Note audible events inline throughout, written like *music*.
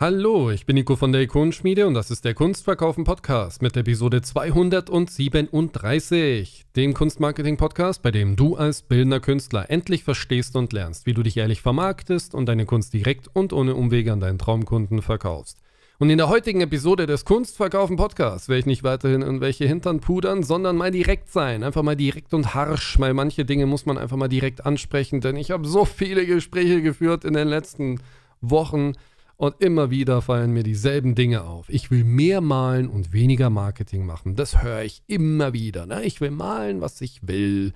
Hallo, ich bin Nico von der Ikonenschmiede und das ist der Kunstverkaufen Podcast mit Episode 237, dem Kunstmarketing Podcast, bei dem du als bildender Künstler endlich verstehst und lernst, wie du dich ehrlich vermarktest und deine Kunst direkt und ohne Umwege an deinen Traumkunden verkaufst. Und in der heutigen Episode des Kunstverkaufen Podcasts werde ich nicht weiterhin irgendwelche Hintern pudern, sondern mal direkt sein. Einfach mal direkt und harsch, weil manche Dinge muss man einfach mal direkt ansprechen, denn ich habe so viele Gespräche geführt in den letzten Wochen und immer wieder fallen mir dieselben Dinge auf. Ich will mehr malen und weniger Marketing machen. Das höre ich immer wieder. Ne? Ich will malen, was ich will.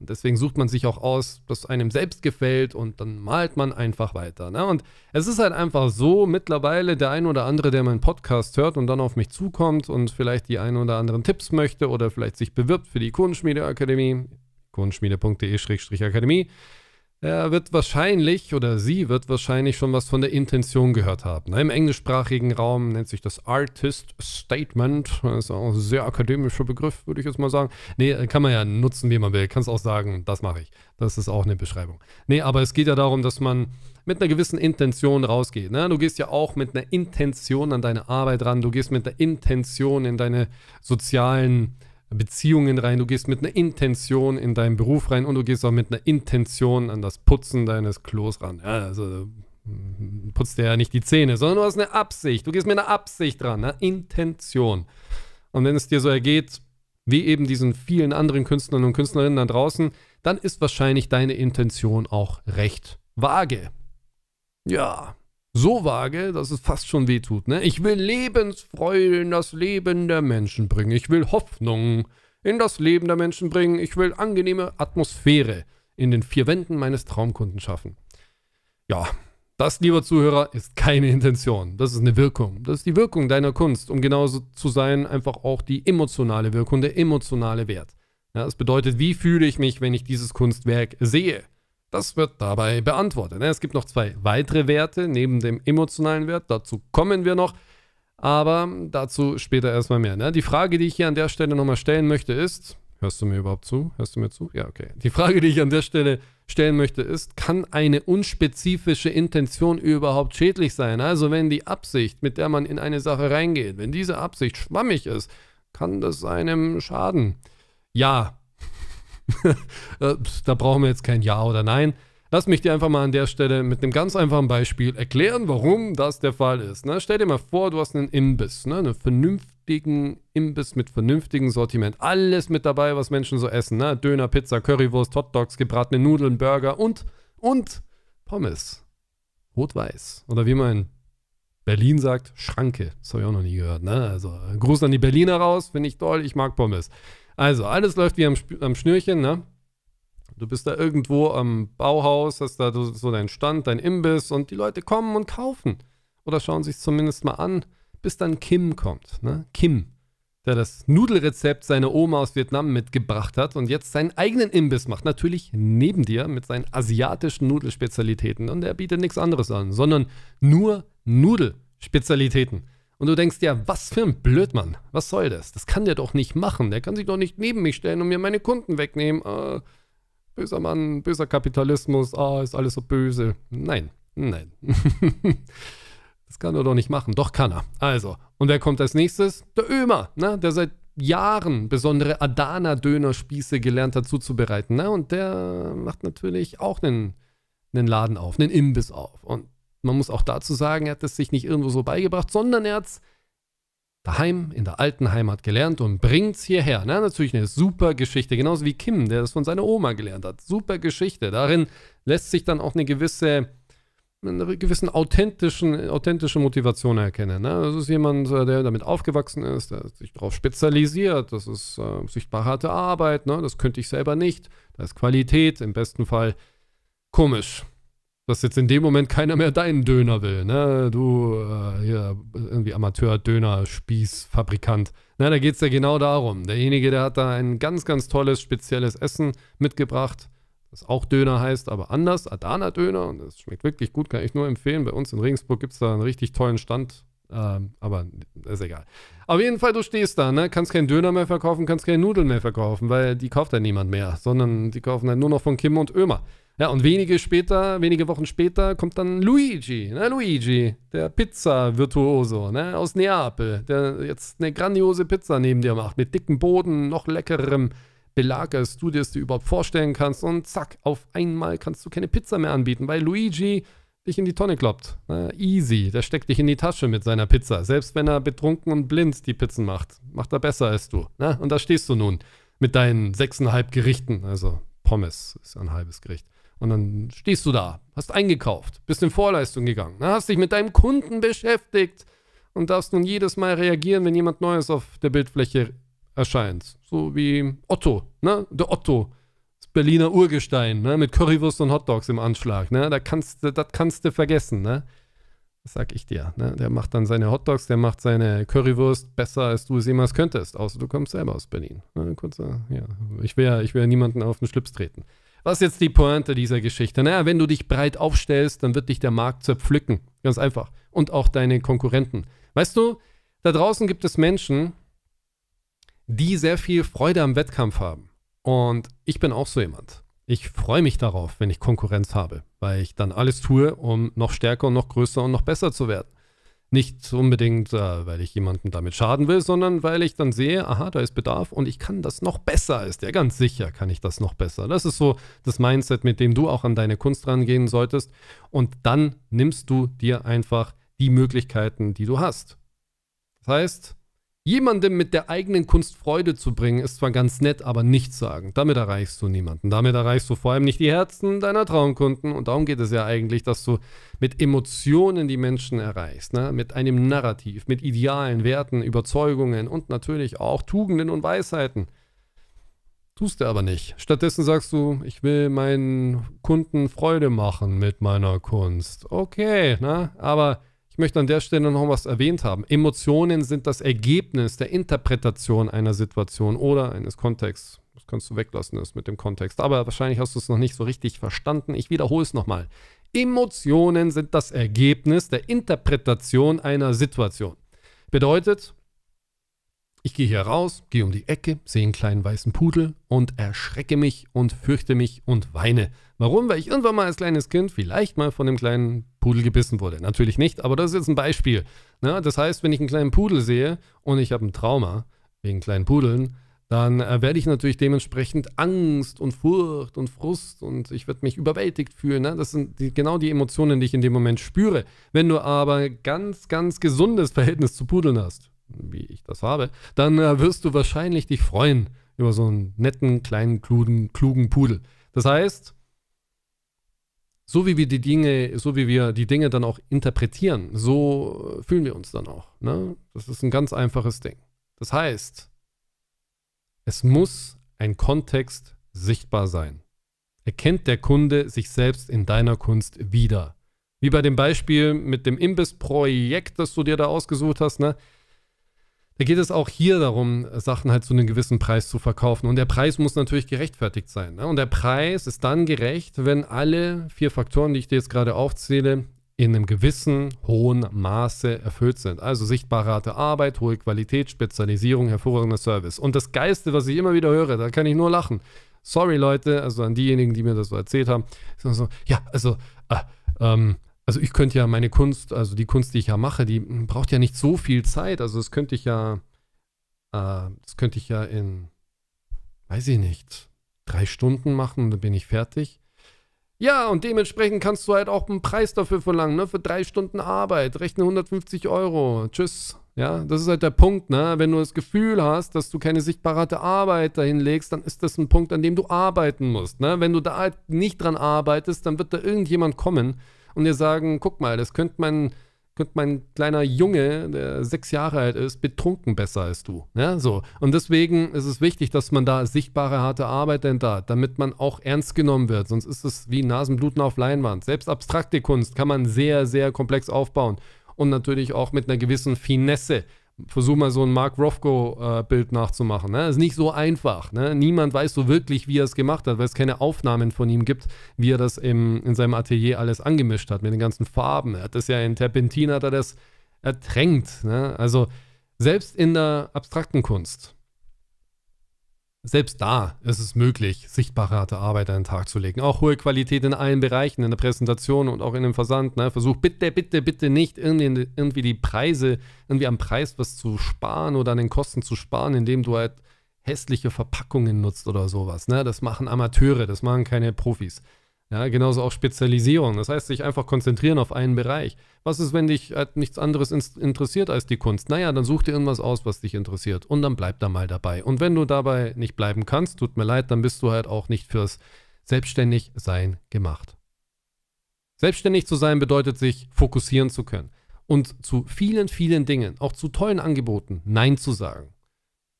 Und deswegen sucht man sich auch aus, was einem selbst gefällt und dann malt man einfach weiter. Ne? Und es ist halt einfach so, mittlerweile der ein oder andere, der meinen Podcast hört und dann auf mich zukommt und vielleicht die ein oder anderen Tipps möchte oder vielleicht sich bewirbt für die Kundenschmiedeakademie, kundenschmiede.de-akademie, er wird wahrscheinlich oder sie wird wahrscheinlich schon was von der Intention gehört haben. Im englischsprachigen Raum nennt sich das Artist Statement. Das ist auch ein sehr akademischer Begriff, würde ich jetzt mal sagen. Nee, kann man ja nutzen, wie man will. Kannst auch sagen, das mache ich. Das ist auch eine Beschreibung. Nee, aber es geht ja darum, dass man mit einer gewissen Intention rausgeht. Ne? Du gehst ja auch mit einer Intention an deine Arbeit ran. Du gehst mit einer Intention in deine sozialen Beziehungen rein, du gehst mit einer Intention in deinen Beruf rein und du gehst auch mit einer Intention an das Putzen deines Klos ran. Ja, also mm, putzt dir ja nicht die Zähne, sondern du hast eine Absicht. Du gehst mit einer Absicht ran, ne? Intention. Und wenn es dir so ergeht, wie eben diesen vielen anderen Künstlern und Künstlerinnen da draußen, dann ist wahrscheinlich deine Intention auch recht vage. Ja, so vage, dass es fast schon wehtut. Ne? Ich will Lebensfreude in das Leben der Menschen bringen. Ich will Hoffnung in das Leben der Menschen bringen. Ich will angenehme Atmosphäre in den vier Wänden meines Traumkunden schaffen. Ja, das, lieber Zuhörer, ist keine Intention. Das ist eine Wirkung. Das ist die Wirkung deiner Kunst. Um genauso zu sein, einfach auch die emotionale Wirkung, der emotionale Wert. Ja, das bedeutet, wie fühle ich mich, wenn ich dieses Kunstwerk sehe? Das wird dabei beantwortet. Ne? Es gibt noch zwei weitere Werte neben dem emotionalen Wert. Dazu kommen wir noch. Aber dazu später erstmal mehr. Ne? Die Frage, die ich hier an der Stelle nochmal stellen möchte, ist: Hörst du mir überhaupt zu? Hörst du mir zu? Ja, okay. Die Frage, die ich an der Stelle stellen möchte, ist: Kann eine unspezifische Intention überhaupt schädlich sein? Also, wenn die Absicht, mit der man in eine Sache reingeht, wenn diese Absicht schwammig ist, kann das einem schaden? Ja, *laughs* Äh, da brauchen wir jetzt kein Ja oder Nein. Lass mich dir einfach mal an der Stelle mit einem ganz einfachen Beispiel erklären, warum das der Fall ist. Ne? Stell dir mal vor, du hast einen Imbiss, ne? einen vernünftigen Imbiss mit vernünftigem Sortiment. Alles mit dabei, was Menschen so essen. Ne? Döner, Pizza, Currywurst, Hotdogs, gebratene Nudeln, Burger und, und Pommes. Rot-Weiß. Oder wie man in Berlin sagt, Schranke. Das habe ich auch noch nie gehört. Ne? Also Gruß an die Berliner raus, finde ich toll, ich mag Pommes. Also, alles läuft wie am, am Schnürchen, ne? Du bist da irgendwo am Bauhaus, hast da so deinen Stand, dein Imbiss und die Leute kommen und kaufen. Oder schauen sich zumindest mal an, bis dann Kim kommt. Ne? Kim, der das Nudelrezept seiner Oma aus Vietnam mitgebracht hat und jetzt seinen eigenen Imbiss macht. Natürlich neben dir mit seinen asiatischen Nudelspezialitäten. Und er bietet nichts anderes an, sondern nur Nudelspezialitäten. Und du denkst dir, was für ein Blödmann, was soll das? Das kann der doch nicht machen, der kann sich doch nicht neben mich stellen und mir meine Kunden wegnehmen. Ah, böser Mann, böser Kapitalismus, ah, ist alles so böse. Nein, nein. *laughs* das kann er doch nicht machen. Doch kann er. Also, und wer kommt als nächstes? Der Ömer, ne? der seit Jahren besondere Adana-Dönerspieße gelernt hat zuzubereiten. Ne? Und der macht natürlich auch einen, einen Laden auf, einen Imbiss auf. Und man muss auch dazu sagen, er hat es sich nicht irgendwo so beigebracht, sondern er hat es daheim in der alten Heimat gelernt und bringt es hierher. Na, natürlich eine super Geschichte, genauso wie Kim, der das von seiner Oma gelernt hat. Super Geschichte. Darin lässt sich dann auch eine gewisse eine gewissen authentischen, authentische Motivation erkennen. Ne? Das ist jemand, äh, der damit aufgewachsen ist, der sich darauf spezialisiert, das ist äh, sichtbar harte Arbeit, ne? das könnte ich selber nicht, da ist Qualität, im besten Fall komisch dass jetzt in dem Moment keiner mehr deinen Döner will, ne? Du äh, hier, irgendwie Amateur, Döner, Spieß, Fabrikant. Na, da geht es ja genau darum. Derjenige, der hat da ein ganz, ganz tolles, spezielles Essen mitgebracht, das auch Döner heißt, aber anders, Adana Döner. Und das schmeckt wirklich gut, kann ich nur empfehlen. Bei uns in Regensburg gibt es da einen richtig tollen Stand. Ähm, aber ist egal. Auf jeden Fall, du stehst da, ne? Kannst keinen Döner mehr verkaufen, kannst keine Nudeln mehr verkaufen, weil die kauft ja niemand mehr, sondern die kaufen dann nur noch von Kim und Ömer. Ja, und wenige später, wenige Wochen später kommt dann Luigi, ne? Luigi, der Pizza-Virtuoso, ne? Aus Neapel, der jetzt eine grandiose Pizza neben dir macht, mit dickem Boden, noch leckerem Belag, als du dir es dir überhaupt vorstellen kannst. Und zack, auf einmal kannst du keine Pizza mehr anbieten, weil Luigi dich in die Tonne kloppt. Ne? Easy, der steckt dich in die Tasche mit seiner Pizza. Selbst wenn er betrunken und blind die Pizzen macht, macht er besser als du. Ne? Und da stehst du nun mit deinen sechseinhalb Gerichten, also Pommes ist ein halbes Gericht. Und dann stehst du da, hast eingekauft, bist in Vorleistung gegangen, ne, hast dich mit deinem Kunden beschäftigt und darfst nun jedes Mal reagieren, wenn jemand Neues auf der Bildfläche erscheint. So wie Otto, ne? Der Otto. Das Berliner Urgestein, ne? Mit Currywurst und Hotdogs im Anschlag, ne? Da kannst das kannst du vergessen, ne? Das sag ich dir, ne? Der macht dann seine Hotdogs, der macht seine Currywurst besser, als du es jemals könntest. Außer du kommst selber aus Berlin. Ne? Kurzer, ja. Ich will ja, ich will ja niemanden auf den Schlips treten. Was ist jetzt die Pointe dieser Geschichte? Naja, wenn du dich breit aufstellst, dann wird dich der Markt zerpflücken. Ganz einfach. Und auch deine Konkurrenten. Weißt du, da draußen gibt es Menschen, die sehr viel Freude am Wettkampf haben. Und ich bin auch so jemand. Ich freue mich darauf, wenn ich Konkurrenz habe, weil ich dann alles tue, um noch stärker und noch größer und noch besser zu werden. Nicht unbedingt, äh, weil ich jemandem damit schaden will, sondern weil ich dann sehe, aha, da ist Bedarf und ich kann das noch besser, ist ja ganz sicher, kann ich das noch besser. Das ist so das Mindset, mit dem du auch an deine Kunst rangehen solltest. Und dann nimmst du dir einfach die Möglichkeiten, die du hast. Das heißt, Jemandem mit der eigenen Kunst Freude zu bringen, ist zwar ganz nett, aber nichts sagen. Damit erreichst du niemanden. Damit erreichst du vor allem nicht die Herzen deiner Traumkunden. Und darum geht es ja eigentlich, dass du mit Emotionen die Menschen erreichst. Ne? Mit einem Narrativ, mit Idealen, Werten, Überzeugungen und natürlich auch Tugenden und Weisheiten. Tust du aber nicht. Stattdessen sagst du, ich will meinen Kunden Freude machen mit meiner Kunst. Okay, ne? aber ich möchte an der Stelle noch was erwähnt haben. Emotionen sind das Ergebnis der Interpretation einer Situation oder eines Kontexts. Das kannst du weglassen, das mit dem Kontext. Aber wahrscheinlich hast du es noch nicht so richtig verstanden. Ich wiederhole es nochmal. Emotionen sind das Ergebnis der Interpretation einer Situation. Bedeutet, ich gehe hier raus, gehe um die Ecke, sehe einen kleinen weißen Pudel und erschrecke mich und fürchte mich und weine. Warum? Weil ich irgendwann mal als kleines Kind vielleicht mal von dem kleinen Pudel gebissen wurde. Natürlich nicht, aber das ist jetzt ein Beispiel. Na, das heißt, wenn ich einen kleinen Pudel sehe und ich habe ein Trauma wegen kleinen Pudeln, dann äh, werde ich natürlich dementsprechend Angst und Furcht und Frust und ich werde mich überwältigt fühlen. Ne? Das sind die, genau die Emotionen, die ich in dem Moment spüre. Wenn du aber ganz, ganz gesundes Verhältnis zu Pudeln hast, wie ich das habe, dann äh, wirst du wahrscheinlich dich freuen über so einen netten, kleinen, klugen, klugen Pudel. Das heißt, so wie wir die Dinge, so wie wir die Dinge dann auch interpretieren, so äh, fühlen wir uns dann auch. Ne? Das ist ein ganz einfaches Ding. Das heißt, es muss ein Kontext sichtbar sein. Erkennt der Kunde sich selbst in deiner Kunst wieder. Wie bei dem Beispiel mit dem Imbiss-Projekt, das du dir da ausgesucht hast, ne? Da geht es auch hier darum, Sachen halt zu einem gewissen Preis zu verkaufen. Und der Preis muss natürlich gerechtfertigt sein. Ne? Und der Preis ist dann gerecht, wenn alle vier Faktoren, die ich dir jetzt gerade aufzähle, in einem gewissen hohen Maße erfüllt sind. Also sichtbare Arbeit, hohe Qualität, Spezialisierung, hervorragender Service. Und das Geiste, was ich immer wieder höre, da kann ich nur lachen. Sorry Leute, also an diejenigen, die mir das so erzählt haben, ist so, ja, also, äh, ähm, also ich könnte ja meine Kunst, also die Kunst, die ich ja mache, die braucht ja nicht so viel Zeit. Also das könnte ich ja, äh, das könnte ich ja in, weiß ich nicht, drei Stunden machen, dann bin ich fertig. Ja, und dementsprechend kannst du halt auch einen Preis dafür verlangen, ne? Für drei Stunden Arbeit, rechne 150 Euro, tschüss. Ja, das ist halt der Punkt, ne? Wenn du das Gefühl hast, dass du keine sichtbare Arbeit dahin legst, dann ist das ein Punkt, an dem du arbeiten musst, ne? Wenn du da halt nicht dran arbeitest, dann wird da irgendjemand kommen, und dir sagen, guck mal, das könnte mein, könnte mein kleiner Junge, der sechs Jahre alt ist, betrunken besser als du. Ja, ne? so. Und deswegen ist es wichtig, dass man da sichtbare, harte Arbeit denn da, damit man auch ernst genommen wird. Sonst ist es wie Nasenbluten auf Leinwand. Selbst abstrakte Kunst kann man sehr, sehr komplex aufbauen. Und natürlich auch mit einer gewissen Finesse. Versuch mal so ein Mark Rothko-Bild äh, nachzumachen. Ne? Ist nicht so einfach. Ne? Niemand weiß so wirklich, wie er es gemacht hat, weil es keine Aufnahmen von ihm gibt, wie er das im, in seinem Atelier alles angemischt hat, mit den ganzen Farben. Er hat das ja in Terpentin, hat er das ertränkt. Ne? Also selbst in der abstrakten Kunst selbst da ist es möglich, sichtbare harte Arbeit an den Tag zu legen. Auch hohe Qualität in allen Bereichen, in der Präsentation und auch in dem Versand. Ne? Versuch bitte, bitte, bitte nicht irgendwie, die Preise, irgendwie am Preis was zu sparen oder an den Kosten zu sparen, indem du halt hässliche Verpackungen nutzt oder sowas. Ne? Das machen Amateure, das machen keine Profis. Ja, genauso auch Spezialisierung. Das heißt, sich einfach konzentrieren auf einen Bereich. Was ist, wenn dich halt nichts anderes interessiert als die Kunst? Naja, dann such dir irgendwas aus, was dich interessiert. Und dann bleib da mal dabei. Und wenn du dabei nicht bleiben kannst, tut mir leid, dann bist du halt auch nicht fürs Selbstständigsein gemacht. Selbstständig zu sein bedeutet, sich fokussieren zu können. Und zu vielen, vielen Dingen, auch zu tollen Angeboten, Nein zu sagen.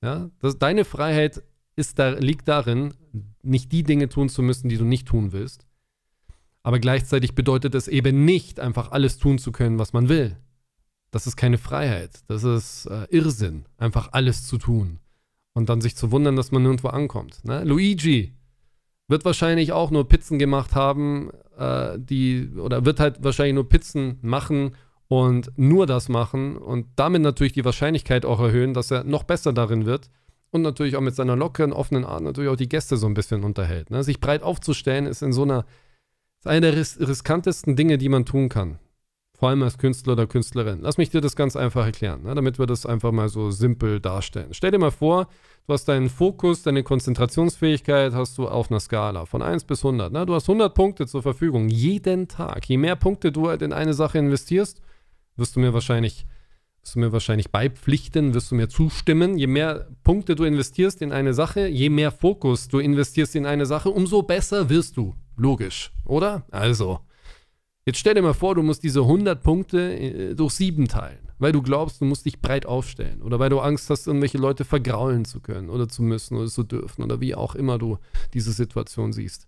Ja, das, deine Freiheit ist da, liegt darin, nicht die Dinge tun zu müssen, die du nicht tun willst, aber gleichzeitig bedeutet es eben nicht, einfach alles tun zu können, was man will. Das ist keine Freiheit. Das ist äh, Irrsinn, einfach alles zu tun. Und dann sich zu wundern, dass man nirgendwo ankommt. Ne? Luigi wird wahrscheinlich auch nur Pizzen gemacht haben, äh, die, oder wird halt wahrscheinlich nur Pizzen machen und nur das machen und damit natürlich die Wahrscheinlichkeit auch erhöhen, dass er noch besser darin wird und natürlich auch mit seiner lockeren, offenen Art natürlich auch die Gäste so ein bisschen unterhält. Ne? Sich breit aufzustellen ist in so einer das ist eine der ris riskantesten Dinge, die man tun kann. Vor allem als Künstler oder Künstlerin. Lass mich dir das ganz einfach erklären, ne, damit wir das einfach mal so simpel darstellen. Stell dir mal vor, du hast deinen Fokus, deine Konzentrationsfähigkeit hast du auf einer Skala von 1 bis 100. Ne? Du hast 100 Punkte zur Verfügung, jeden Tag. Je mehr Punkte du halt in eine Sache investierst, wirst du mir wahrscheinlich, wirst du mir wahrscheinlich beipflichten, wirst du mir zustimmen. Je mehr Punkte du investierst in eine Sache, je mehr Fokus du investierst in eine Sache, umso besser wirst du. Logisch, oder? Also, jetzt stell dir mal vor, du musst diese 100 Punkte äh, durch sieben teilen, weil du glaubst, du musst dich breit aufstellen oder weil du Angst hast, irgendwelche Leute vergraulen zu können oder zu müssen oder zu dürfen oder wie auch immer du diese Situation siehst.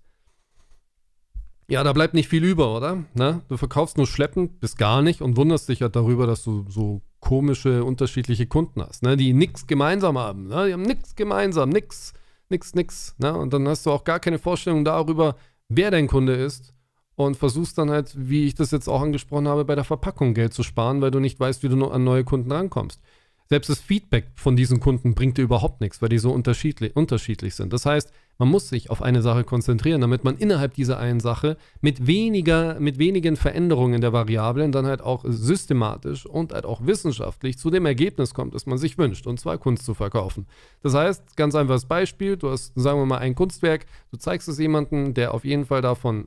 Ja, da bleibt nicht viel über, oder? Na, ne? du verkaufst nur schleppend bis gar nicht und wunderst dich ja halt darüber, dass du so komische, unterschiedliche Kunden hast, ne? die nichts gemeinsam haben. Ne? Die haben nichts gemeinsam, nichts, nichts, nichts. Ne? Und dann hast du auch gar keine Vorstellung darüber, wer dein Kunde ist und versuchst dann halt, wie ich das jetzt auch angesprochen habe, bei der Verpackung Geld zu sparen, weil du nicht weißt, wie du an neue Kunden rankommst. Selbst das Feedback von diesen Kunden bringt dir überhaupt nichts, weil die so unterschiedlich, unterschiedlich sind. Das heißt, man muss sich auf eine Sache konzentrieren, damit man innerhalb dieser einen Sache mit weniger, mit wenigen Veränderungen der Variablen dann halt auch systematisch und halt auch wissenschaftlich zu dem Ergebnis kommt, das man sich wünscht, und zwar Kunst zu verkaufen. Das heißt, ganz einfaches Beispiel, du hast, sagen wir mal, ein Kunstwerk, du zeigst es jemandem, der auf jeden Fall davon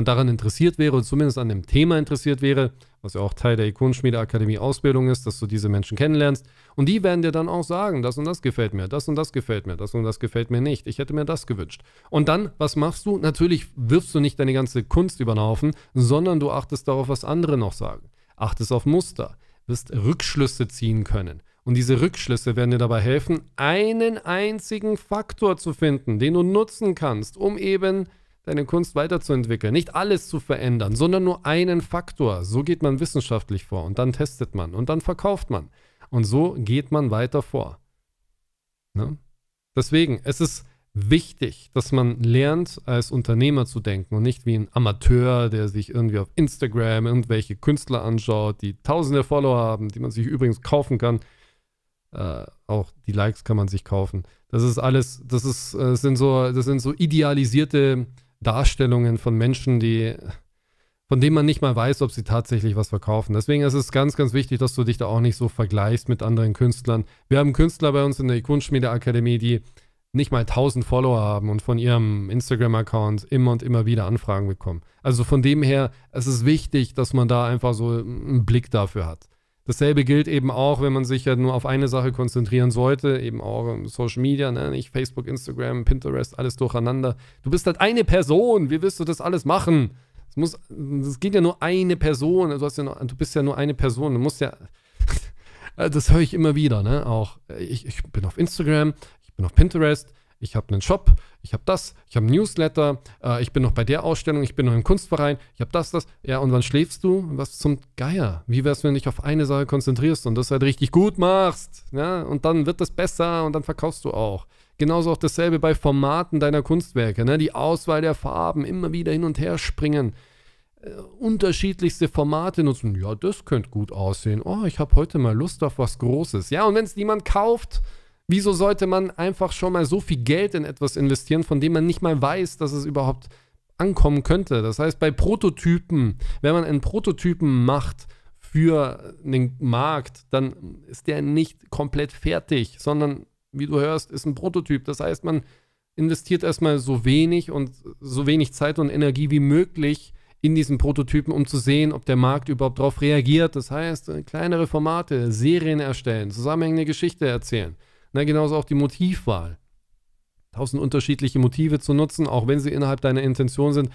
daran interessiert wäre und zumindest an dem Thema interessiert wäre, was ja auch Teil der Ikonenschmiedeakademie Ausbildung ist, dass du diese Menschen kennenlernst. Und die werden dir dann auch sagen, das und das gefällt mir, das und das gefällt mir, das und das gefällt mir nicht. Ich hätte mir das gewünscht. Und dann, was machst du? Natürlich wirfst du nicht deine ganze Kunst über den Haufen, sondern du achtest darauf, was andere noch sagen. Achtest auf Muster, wirst Rückschlüsse ziehen können. Und diese Rückschlüsse werden dir dabei helfen, einen einzigen Faktor zu finden, den du nutzen kannst, um eben deine Kunst weiterzuentwickeln, nicht alles zu verändern, sondern nur einen Faktor. So geht man wissenschaftlich vor und dann testet man und dann verkauft man. Und so geht man weiter vor. Ne? Deswegen, es ist wichtig, dass man lernt, als Unternehmer zu denken und nicht wie ein Amateur, der sich irgendwie auf Instagram irgendwelche Künstler anschaut, die tausende Follower haben, die man sich übrigens kaufen kann. Äh, auch die Likes kann man sich kaufen. Das ist alles, das ist, das äh, sind so, das sind so idealisierte Darstellungen von Menschen, die, von denen man nicht mal weiß, ob sie tatsächlich was verkaufen. Deswegen ist es ganz, ganz wichtig, dass du dich da auch nicht so vergleichst mit anderen Künstlern. Wir haben Künstler bei uns in der Ikonschmiede Akademie, die nicht mal 1000 Follower haben und von ihrem Instagram-Account immer und immer wieder Anfragen bekommen. Also von dem her, es ist wichtig, dass man da einfach so einen Blick dafür hat. Dasselbe gilt eben auch, wenn man sich ja nur auf eine Sache konzentrieren sollte, eben auch ähm, Social Media, ne? nicht Facebook, Instagram, Pinterest, alles durcheinander. Du bist halt eine Person, wie willst du das alles machen? Es muss, es geht ja nur eine Person, du, hast ja nur, du bist ja nur eine Person, du musst ja, *laughs* das höre ich immer wieder, ne, auch, ich, ich bin auf Instagram, ich bin auf Pinterest, ich habe einen Shop, ich habe das, ich habe einen Newsletter, äh, ich bin noch bei der Ausstellung, ich bin noch im Kunstverein, ich habe das, das. Ja, und wann schläfst du, was zum Geier. Wie wär's, wenn du dich auf eine Sache konzentrierst und das halt richtig gut machst? Ja, ne? und dann wird das besser und dann verkaufst du auch. Genauso auch dasselbe bei Formaten deiner Kunstwerke. Ne? Die Auswahl der Farben, immer wieder hin und her springen äh, unterschiedlichste Formate nutzen. Ja, das könnte gut aussehen. Oh, ich habe heute mal Lust auf was Großes. Ja, und wenn es niemand kauft, Wieso sollte man einfach schon mal so viel Geld in etwas investieren, von dem man nicht mal weiß, dass es überhaupt ankommen könnte? Das heißt, bei Prototypen, wenn man einen Prototypen macht für den Markt, dann ist der nicht komplett fertig, sondern wie du hörst, ist ein Prototyp. Das heißt, man investiert erstmal so wenig und so wenig Zeit und Energie wie möglich in diesen Prototypen, um zu sehen, ob der Markt überhaupt darauf reagiert. Das heißt, kleinere Formate, Serien erstellen, zusammenhängende Geschichte erzählen. Na, ne, genauso auch die Motivwahl. Tausend unterschiedliche Motive zu nutzen, auch wenn sie innerhalb deiner Intention sind,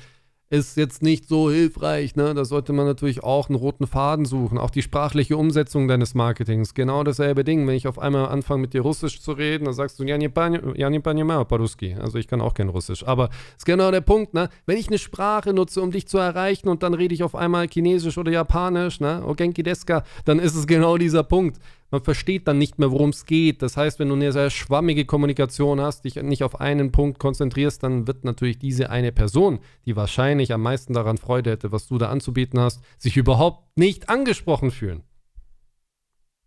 ist jetzt nicht so hilfreich. Ne? Da sollte man natürlich auch einen roten Faden suchen. Auch die sprachliche Umsetzung deines Marketings. Genau dasselbe Ding. Wenn ich auf einmal anfange, mit dir Russisch zu reden, dann sagst du, ja nie понимаю Also ich kann auch kein Russisch. Aber ist genau der Punkt. Ne? Wenn ich eine Sprache nutze, um dich zu erreichen und dann rede ich auf einmal Chinesisch oder Japanisch, ne? dann ist es genau dieser Punkt man versteht dann nicht mehr, worum es geht. Das heißt, wenn du eine sehr schwammige Kommunikation hast, dich nicht auf einen Punkt konzentrierst, dann wird natürlich diese eine Person, die wahrscheinlich am meisten daran Freude hätte, was du da anzubieten hast, sich überhaupt nicht angesprochen fühlen.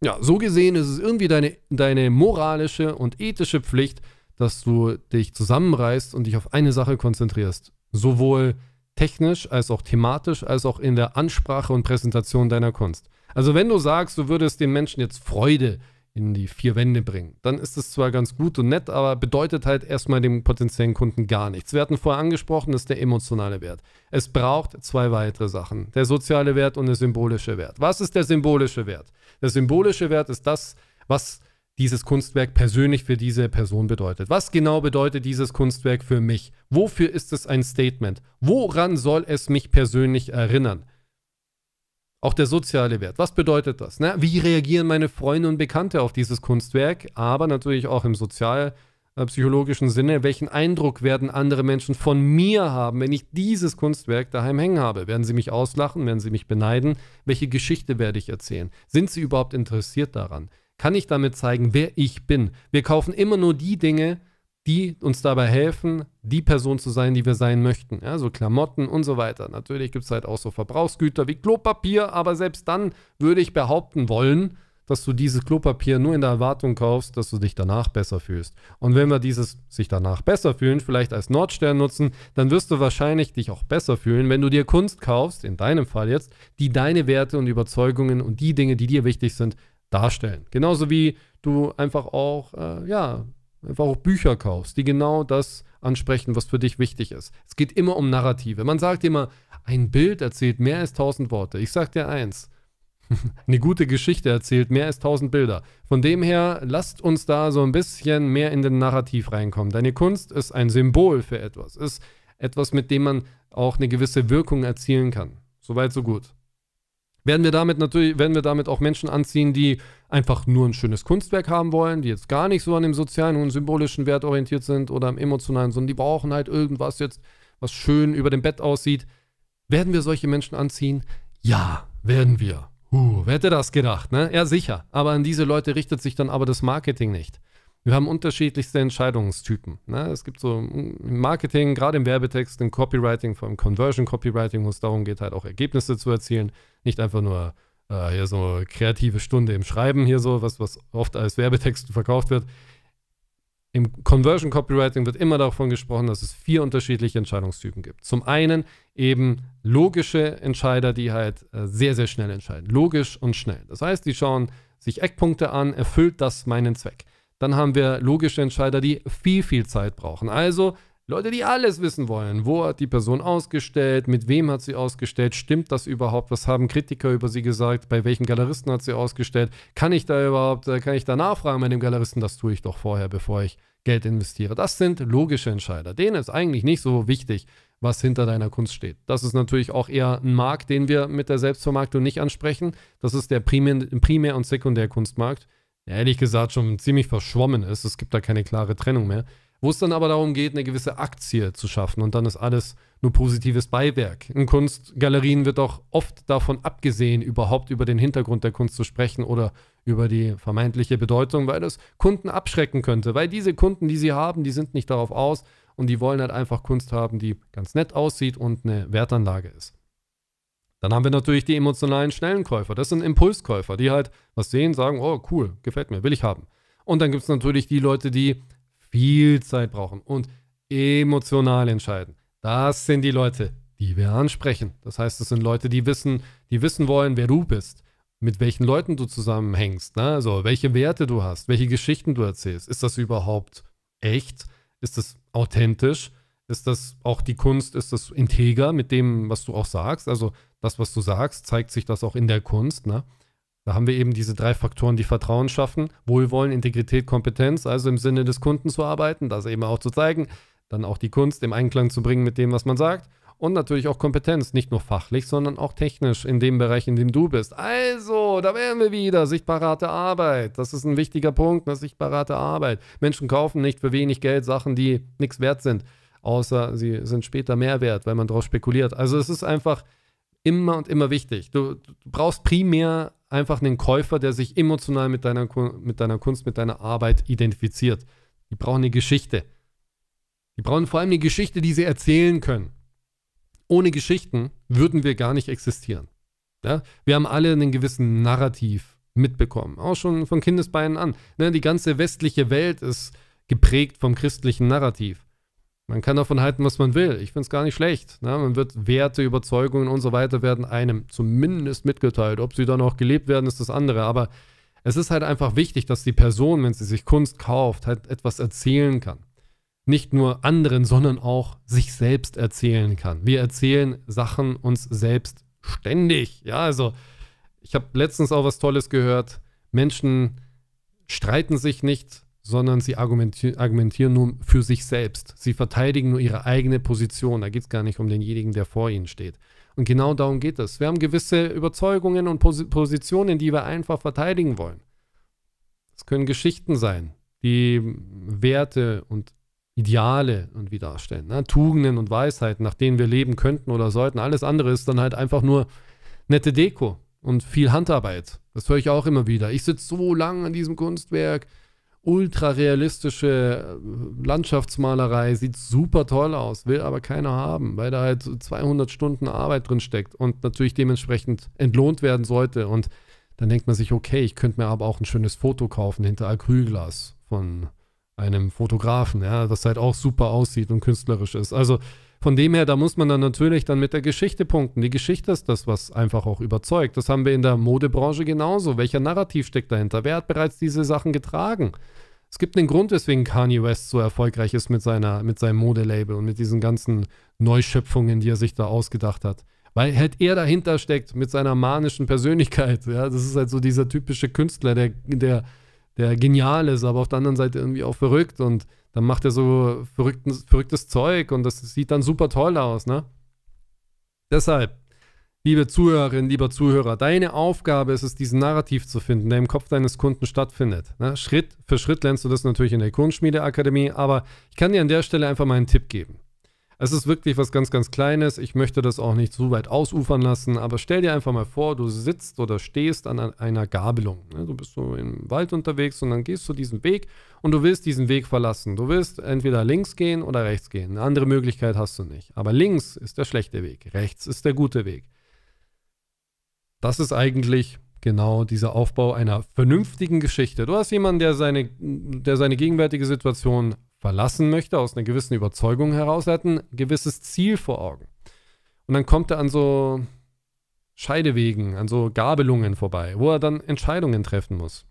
Ja, so gesehen ist es irgendwie deine, deine moralische und ethische Pflicht, dass du dich zusammenreißt und dich auf eine Sache konzentrierst. Sowohl technisch als auch thematisch als auch in der Ansprache und Präsentation deiner Kunst. Also wenn du sagst, du würdest den Menschen jetzt Freude in die vier Wände bringen, dann ist es zwar ganz gut und nett, aber bedeutet halt erstmal dem potenziellen Kunden gar nichts. Wir hatten vorher angesprochen, das ist der emotionale Wert. Es braucht zwei weitere Sachen, der soziale Wert und der symbolische Wert. Was ist der symbolische Wert? Der symbolische Wert ist das, was dieses Kunstwerk persönlich für diese Person bedeutet. Was genau bedeutet dieses Kunstwerk für mich? Wofür ist es ein Statement? Woran soll es mich persönlich erinnern? Auch der soziale Wert. Was bedeutet das? Ne? Wie reagieren meine Freunde und Bekannte auf dieses Kunstwerk? Aber natürlich auch im sozialpsychologischen äh, Sinne, welchen Eindruck werden andere Menschen von mir haben, wenn ich dieses Kunstwerk daheim hängen habe? Werden sie mich auslachen? Werden sie mich beneiden? Welche Geschichte werde ich erzählen? Sind sie überhaupt interessiert daran? Kann ich damit zeigen, wer ich bin? Wir kaufen immer nur die Dinge, die uns dabei helfen, die Person zu sein, die wir sein möchten. Ja, so Klamotten und so weiter. Natürlich gibt es halt auch so Verbrauchsgüter wie Klopapier, aber selbst dann würde ich behaupten wollen, dass du dieses Klopapier nur in der Erwartung kaufst, dass du dich danach besser fühlst. Und wenn wir dieses sich danach besser fühlen vielleicht als Nordstern nutzen, dann wirst du wahrscheinlich dich auch besser fühlen, wenn du dir Kunst kaufst, in deinem Fall jetzt, die deine Werte und Überzeugungen und die Dinge, die dir wichtig sind, darstellen. Genauso wie du einfach auch, äh, ja, einfach auch Bücher kaufst, die genau das ansprechen, was für dich wichtig ist. Es geht immer um Narrative. Man sagt immer, ein Bild erzählt mehr als tausend Worte. Ich sag dir eins. *laughs* Eine gute Geschichte erzählt mehr als tausend Bilder. Von dem her, lasst uns da so ein bisschen mehr in den Narrativ reinkommen. Deine Kunst ist ein Symbol für etwas, ist etwas, mit dem man auch eine gewisse Wirkung erzielen kann. Soweit, so gut werden wir damit natürlich, werden wir damit auch Menschen anziehen, die einfach nur ein schönes Kunstwerk haben wollen, die jetzt gar nicht so an dem sozialen und symbolischen Wert orientiert sind oder am emotionalen, sondern die brauchen halt irgendwas jetzt, was schön über dem Bett aussieht. Werden wir solche Menschen anziehen? Ja, werden wir. Uh, wer hätte das gedacht, ne? Ja, sicher. Aber an diese Leute richtet sich dann aber das Marketing nicht wir haben unterschiedlichste Entscheidungstypen. Ne? Es gibt so hm, im Marketing, gerade im Werbetext, im Copywriting, vom Conversion Copywriting, wo es darum geht, halt auch Ergebnisse zu erzielen. Nicht einfach nur äh, hier so kreative Stunde im Schreiben, hier so, was, was oft als Werbetext verkauft wird. Im Conversion Copywriting wird immer davon gesprochen, dass es vier unterschiedliche Entscheidungstypen gibt. Zum einen eben logische Entscheider, die halt äh, sehr, sehr schnell entscheiden. Logisch und schnell. Das heißt, die schauen sich Eckpunkte an, erfüllt das meinen Zweck. Dann haben wir logische Entscheider, die viel, viel Zeit brauchen. Also Leute, die alles wissen wollen. Wo hat die Person ausgestellt? Mit wem hat sie ausgestellt? Stimmt das überhaupt? Was haben Kritiker über sie gesagt? Bei welchen Galeristen hat sie ausgestellt? Kann ich da überhaupt, äh, kann ich da nachfragen bei dem Galeristen? Das tue ich doch vorher, bevor ich Geld investiere. Das sind logische Entscheider. Denen ist eigentlich nicht so wichtig, was hinter deiner Kunst steht. Das ist natürlich auch eher ein Markt, den wir mit der Selbstvermarktung nicht ansprechen. Das ist der Primär- und Sekundärkunstmarkt ehrlich gesagt schon ziemlich verschwommen ist. Es gibt da keine klare Trennung mehr. Wo es dann aber darum geht, eine gewisse Aktie zu schaffen und dann ist alles nur positives Beiwerk. In Kunstgalerien wird auch oft davon abgesehen, überhaupt über den Hintergrund der Kunst zu sprechen oder über die vermeintliche Bedeutung, weil das Kunden abschrecken könnte, weil diese Kunden, die sie haben, die sind nicht darauf aus und die wollen halt einfach Kunst haben, die ganz nett aussieht und eine Wertanlage ist. Dann haben wir natürlich die emotionalen schnellen Käufer. Das sind Impulskäufer, die halt was sehen, sagen, oh cool, gefällt mir, will ich haben. Und dann gibt es natürlich die Leute, die viel Zeit brauchen und emotional entscheiden. Das sind die Leute, die wir ansprechen. Das heißt, das sind Leute, die wissen, die wissen wollen, wer du bist, mit welchen Leuten du zusammenhängst, ne? also welche Werte du hast, welche Geschichten du erzählst. Ist das überhaupt echt? Ist das authentisch? Ist das auch die Kunst, ist das integer mit dem, was du auch sagst? Also das, was du sagst, zeigt sich das auch in der Kunst, ne? Da haben wir eben diese drei Faktoren, die Vertrauen schaffen, Wohlwollen, Integrität, Kompetenz, also im Sinne des Kunden zu arbeiten, das eben auch zu zeigen, dann auch die Kunst im Einklang zu bringen mit dem, was man sagt und natürlich auch Kompetenz, nicht nur fachlich, sondern auch technisch in dem Bereich, in dem du bist. Also, da wären wir wieder, Sichtbarate Arbeit. Das ist ein wichtiger Punkt, eine sichtbare Arbeit. Menschen kaufen nicht für wenig Geld Sachen, die nichts wert sind außer sie sind später mehr wert, weil man darauf spekuliert. Also es ist einfach immer und immer wichtig. Du, du brauchst primär einfach einen Käufer, der sich emotional mit deiner, mit deiner Kunst, mit deiner Arbeit identifiziert. Die brauchen eine Geschichte. Die brauchen vor allem eine Geschichte, die sie erzählen können. Ohne Geschichten würden wir gar nicht existieren. Ja? Wir haben alle einen gewissen Narrativ mitbekommen, auch schon von Kindesbeinen an. Ne? Die ganze westliche Welt ist geprägt vom christlichen Narrativ. Man kann davon halten, was man will. Ich finde es gar nicht schlecht. Ne? Man wird Werte, Überzeugungen und so weiter werden einem zumindest mitgeteilt. Ob sie dann auch gelebt werden, ist das andere. Aber es ist halt einfach wichtig, dass die Person, wenn sie sich Kunst kauft, halt etwas erzählen kann. Nicht nur anderen, sondern auch sich selbst erzählen kann. Wir erzählen Sachen uns selbst ständig. Ja, also ich habe letztens auch was Tolles gehört. Menschen streiten sich nicht sondern sie argumentieren, argumentieren nur für sich selbst. Sie verteidigen nur ihre eigene Position. Da geht es gar nicht um denjenigen, der vor ihnen steht. Und genau darum geht es. Wir haben gewisse Überzeugungen und Pos Positionen, die wir einfach verteidigen wollen. Es können Geschichten sein, die Werte und Ideale und wie darstellen, ne? Tugenden und Weisheiten, nach denen wir leben könnten oder sollten. Alles andere ist dann halt einfach nur nette Deko und viel Handarbeit. Das höre ich auch immer wieder. Ich sitze so lange an diesem Kunstwerk ultra realistische äh, Landschaftsmalerei, sieht super toll aus, will aber keiner haben, weil da halt 200 Stunden Arbeit drin steckt und natürlich dementsprechend entlohnt werden sollte. Und dann denkt man sich, okay, ich könnte mir aber auch ein schönes Foto kaufen hinter Acrylglas von einem Fotografen, ja, das halt auch super aussieht und künstlerisch ist. Also von dem her, da muss man dann natürlich dann mit der Geschichte punkten. Die Geschichte ist das, was einfach auch überzeugt. Das haben wir in der Modebranche genauso. Welcher Narrativ steckt dahinter? Wer hat bereits diese Sachen getragen? Es gibt einen Grund, weswegen Kanye West so erfolgreich ist mit, seiner, mit seinem Modelabel und mit diesen ganzen Neuschöpfungen, die er sich da ausgedacht hat. Weil halt er dahinter steckt mit seiner manischen Persönlichkeit. Ja, das ist halt so dieser typische Künstler, der, der, der genial ist, aber auf der anderen Seite irgendwie auch verrückt und dann macht er so verrückten, verrücktes Zeug und das sieht dann super toll aus, ne? Deshalb, liebe Zuhörerin, lieber Zuhörer, deine Aufgabe ist es, diesen Narrativ zu finden, der im Kopf deines Kunden stattfindet. Ne? Schritt für Schritt lernst du das natürlich in der Kundenschmiedeakademie, aber ich kann dir an der Stelle einfach mal einen Tipp geben. Es ist wirklich was ganz, ganz Kleines. Ich möchte das auch nicht zu weit ausufern lassen, aber stell dir einfach mal vor, du sitzt oder stehst an einer Gabelung. Ne? Du bist so im Wald unterwegs und dann gehst du diesen Weg und du willst diesen Weg verlassen. Du willst entweder links gehen oder rechts gehen. Eine andere Möglichkeit hast du nicht. Aber links ist der schlechte Weg, rechts ist der gute Weg. Das ist eigentlich genau dieser Aufbau einer vernünftigen Geschichte. Du hast jemanden, der seine, der seine gegenwärtige Situation verlassen möchte, aus einer gewissen Überzeugung heraus. Er hat ein gewisses Ziel vor Augen. Und dann kommt er an so Scheidewegen, an so Gabelungen vorbei, wo er dann Entscheidungen treffen muss.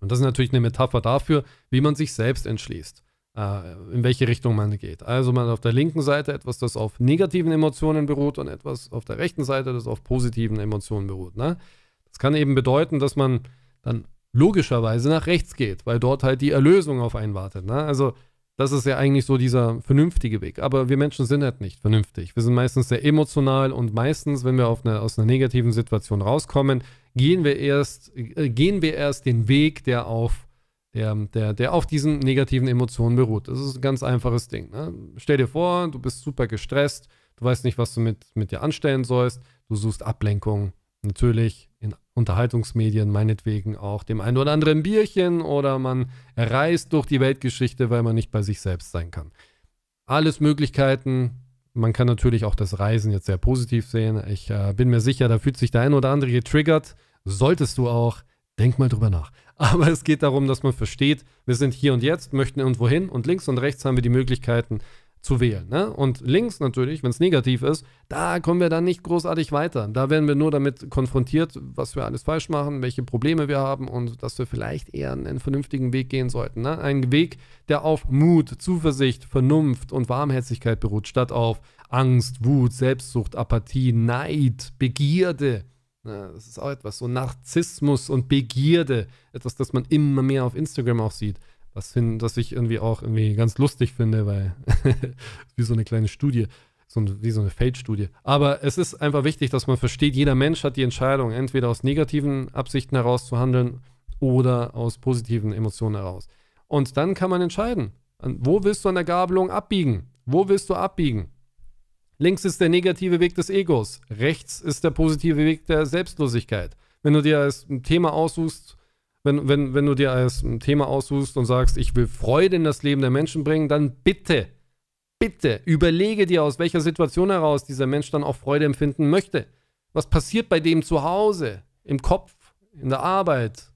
Und das ist natürlich eine Metapher dafür, wie man sich selbst entschließt, äh, in welche Richtung man geht. Also man hat auf der linken Seite etwas, das auf negativen Emotionen beruht und etwas auf der rechten Seite, das auf positiven Emotionen beruht. Ne? Das kann eben bedeuten, dass man dann logischerweise nach rechts geht, weil dort halt die Erlösung auf einen wartet. Ne? Also das ist ja eigentlich so dieser vernünftige Weg. Aber wir Menschen sind halt nicht vernünftig. Wir sind meistens sehr emotional und meistens, wenn wir eine, aus einer negativen Situation rauskommen, gehen wir erst, äh, gehen wir erst den Weg, der auf, der, der, der auf diesen negativen Emotionen beruht. Das ist ein ganz einfaches Ding. Ne? Stell dir vor, du bist super gestresst, du weißt nicht, was du mit, mit dir anstellen sollst, du suchst Ablenkung. Natürlich in Unterhaltungsmedien, meinetwegen auch dem einen oder anderen Bierchen oder man reist durch die Weltgeschichte, weil man nicht bei sich selbst sein kann. Alles Möglichkeiten. Man kann natürlich auch das Reisen jetzt sehr positiv sehen. Ich äh, bin mir sicher, da fühlt sich der ein oder andere getriggert. Solltest du auch. Denk mal drüber nach. *laughs* Aber es geht darum, dass man versteht, wir sind hier und jetzt, möchten irgendwo hin und links und rechts haben wir die Möglichkeiten, zu wählen. Ne? Und links natürlich, wenn es negativ ist, da kommen wir dann nicht großartig weiter. Da werden wir nur damit konfrontiert, was wir alles falsch machen, welche Probleme wir haben und dass wir vielleicht eher einen vernünftigen Weg gehen sollten. Ne? Ein Weg, der auf Mut, Zuversicht, Vernunft und Warmherzigkeit beruht, statt auf Angst, Wut, Selbstsucht, Apathie, Neid, Begierde. Ne, das ist auch etwas so Narzissmus und Begierde, etwas, das man immer mehr auf Instagram auch sieht. Was, find, das ich irgendwie auch irgendwie ganz lustig finde, weil *laughs* wie so eine kleine Studie, so ein, wie so eine Feldstudie. Aber es ist einfach wichtig, dass man versteht, jeder Mensch hat die Entscheidung, entweder aus negativen Absichten heraus zu handeln oder aus positiven Emotionen heraus. Und dann kann man entscheiden, wo willst du an der Gabelung abbiegen? Wo willst du abbiegen? Links ist der negative Weg des Egos, rechts ist der positive Weg der Selbstlosigkeit. Wenn du dir ein Thema aussuchst, wenn, wenn, wenn du dir als ein Thema aussuchst und sagst, ich will Freude in das Leben der Menschen bringen, dann bitte, bitte überlege dir, aus welcher Situation heraus dieser Mensch dann auch Freude empfinden möchte. Was passiert bei dem zu Hause, im Kopf, in der Arbeit,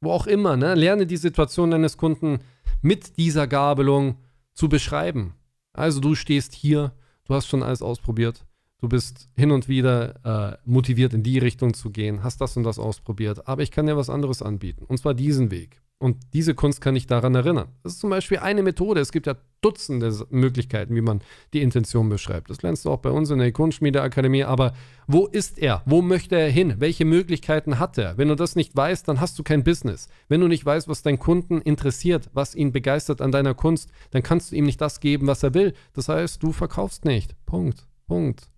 wo auch immer. Ne? Lerne die Situation deines Kunden mit dieser Gabelung zu beschreiben. Also du stehst hier, du hast schon alles ausprobiert du bist hin und wieder äh, motiviert, in die Richtung zu gehen, hast das und das ausprobiert, aber ich kann dir was anderes anbieten, und zwar diesen Weg. Und diese Kunst kann dich daran erinnern. Das ist zum Beispiel eine Methode. Es gibt ja Dutzende Möglichkeiten, wie man die Intention beschreibt. Das lernst du auch bei uns in der Kunstschmiedeakademie. Aber wo ist er? Wo möchte er hin? Welche Möglichkeiten hat er? Wenn du das nicht weißt, dann hast du kein Business. Wenn du nicht weißt, was deinen Kunden interessiert, was ihn begeistert an deiner Kunst, dann kannst du ihm nicht das geben, was er will. Das heißt, du verkaufst nicht. Punkt. Punkt.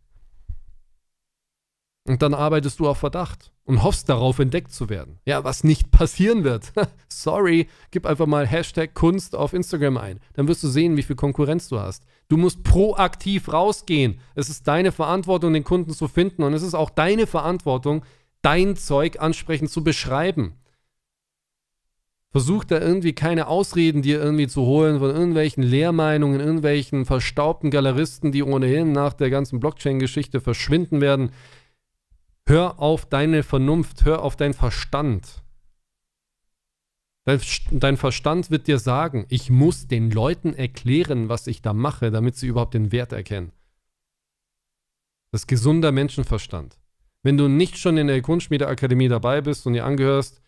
Und dann arbeitest du auf Verdacht und hoffst darauf, entdeckt zu werden. Ja, was nicht *laughs* passieren wird. *laughs* Sorry, gib einfach mal Hashtag Kunst auf Instagram ein. Dann wirst du sehen, wie viel Konkurrenz du hast. Du musst proaktiv rausgehen. Es ist deine Verantwortung, den Kunden zu finden. Und es ist auch deine Verantwortung, dein Zeug ansprechend zu beschreiben. Versuch da irgendwie keine Ausreden dir irgendwie zu holen von irgendwelchen Lehrmeinungen, irgendwelchen verstaubten Galeristen, die ohnehin nach der ganzen Blockchain-Geschichte verschwinden werden. Hör auf deine Vernunft, hör auf deinen Verstand. Dein Verstand wird dir sagen, ich muss den Leuten erklären, was ich da mache, damit sie überhaupt den Wert erkennen. Das ist gesunder Menschenverstand. Wenn du nicht schon in der Grundschmiedeakademie dabei bist und ihr angehörst,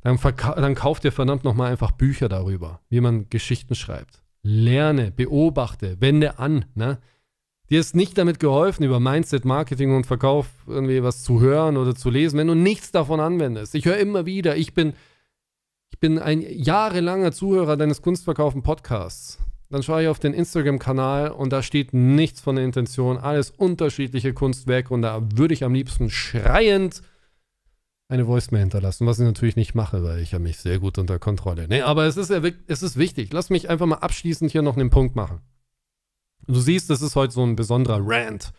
dann, dann kauf dir verdammt nochmal einfach Bücher darüber, wie man Geschichten schreibt. Lerne, beobachte, wende an. Ne? Dir ist nicht damit geholfen, über Mindset, Marketing und Verkauf irgendwie was zu hören oder zu lesen, wenn du nichts davon anwendest. Ich höre immer wieder, ich bin, ich bin ein jahrelanger Zuhörer deines Kunstverkaufen Podcasts. Dann schaue ich auf den Instagram-Kanal und da steht nichts von der Intention, alles unterschiedliche Kunstwerke und da würde ich am liebsten schreiend eine Voice mehr hinterlassen, was ich natürlich nicht mache, weil ich habe mich sehr gut unter Kontrolle. Nee, aber es ist, es ist wichtig. Lass mich einfach mal abschließend hier noch einen Punkt machen. Du siehst, das ist heute so ein besonderer Rant.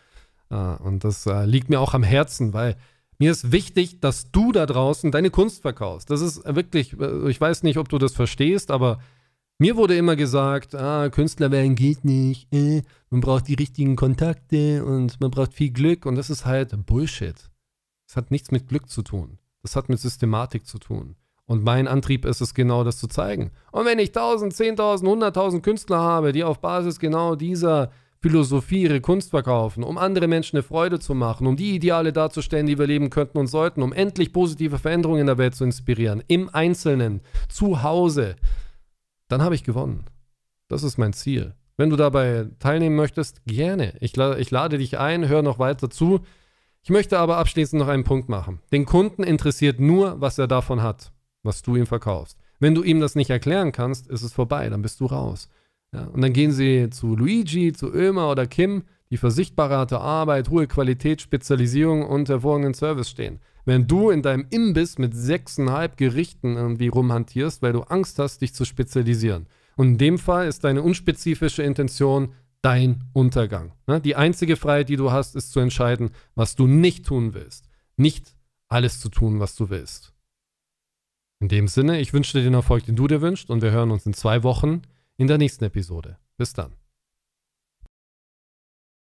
Äh, und das äh, liegt mir auch am Herzen, weil mir ist wichtig, dass du da draußen deine Kunst verkaufst. Das ist wirklich, äh, ich weiß nicht, ob du das verstehst, aber mir wurde immer gesagt, ah, Künstler werden geht nicht, äh, man braucht die richtigen Kontakte und man braucht viel Glück und das ist halt Bullshit. Das hat nichts mit Glück zu tun. Das hat mit Systematik zu tun. Und mein Antrieb ist es genau, das zu zeigen. Und wenn ich 1000, 10.000, 100.000 Künstler habe, die auf Basis genau dieser Philosophie ihre Kunst verkaufen, um andere Menschen eine Freude zu machen, um die Ideale darzustellen, die wir leben könnten und sollten, um endlich positive Veränderungen in der Welt zu inspirieren, im Einzelnen, zu Hause, dann habe ich gewonnen. Das ist mein Ziel. Wenn du dabei teilnehmen möchtest, gerne. Ich, ich lade dich ein, hör noch weiter zu. Ich möchte aber abschließend noch einen Punkt machen. Den Kunden interessiert nur, was er davon hat was du ihm verkaufst. Wenn du ihm das nicht erklären kannst, ist es vorbei, dann bist du raus. Ja, und dann gehen sie zu Luigi, zu Ömer oder Kim, die für sichtbarate Arbeit, hohe Qualität, Spezialisierung und hervorragenden Service stehen. Wenn du in deinem Imbiss mit sechseinhalb Gerichten irgendwie rumhantierst, weil du Angst hast, dich zu spezialisieren. Und in dem Fall ist deine unspezifische Intention dein Untergang. Ne? Die einzige Freiheit, die du hast, ist zu entscheiden, was du nicht tun willst. Nicht alles zu tun, was du willst. In dem Sinne, ich wünsche dir den Erfolg, den du dir wünschst und wir hören uns in zwei Wochen in der nächsten Episode. Bis dann.